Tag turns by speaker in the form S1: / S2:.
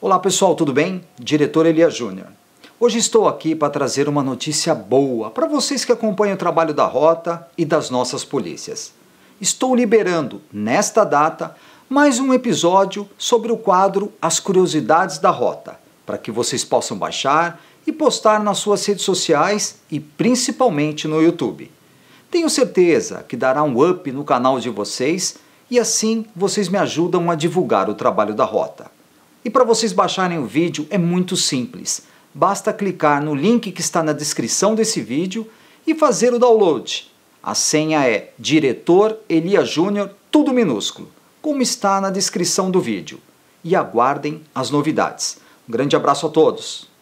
S1: Olá pessoal, tudo bem? Diretor Elia Júnior. Hoje estou aqui para trazer uma notícia boa para vocês que acompanham o trabalho da Rota e das nossas polícias. Estou liberando, nesta data, mais um episódio sobre o quadro As Curiosidades da Rota, para que vocês possam baixar e postar nas suas redes sociais e principalmente no YouTube. Tenho certeza que dará um up no canal de vocês e assim vocês me ajudam a divulgar o trabalho da Rota. E para vocês baixarem o vídeo é muito simples. Basta clicar no link que está na descrição desse vídeo e fazer o download. A senha é Diretor Elia Júnior, tudo minúsculo, como está na descrição do vídeo. E aguardem as novidades. Um grande abraço a todos!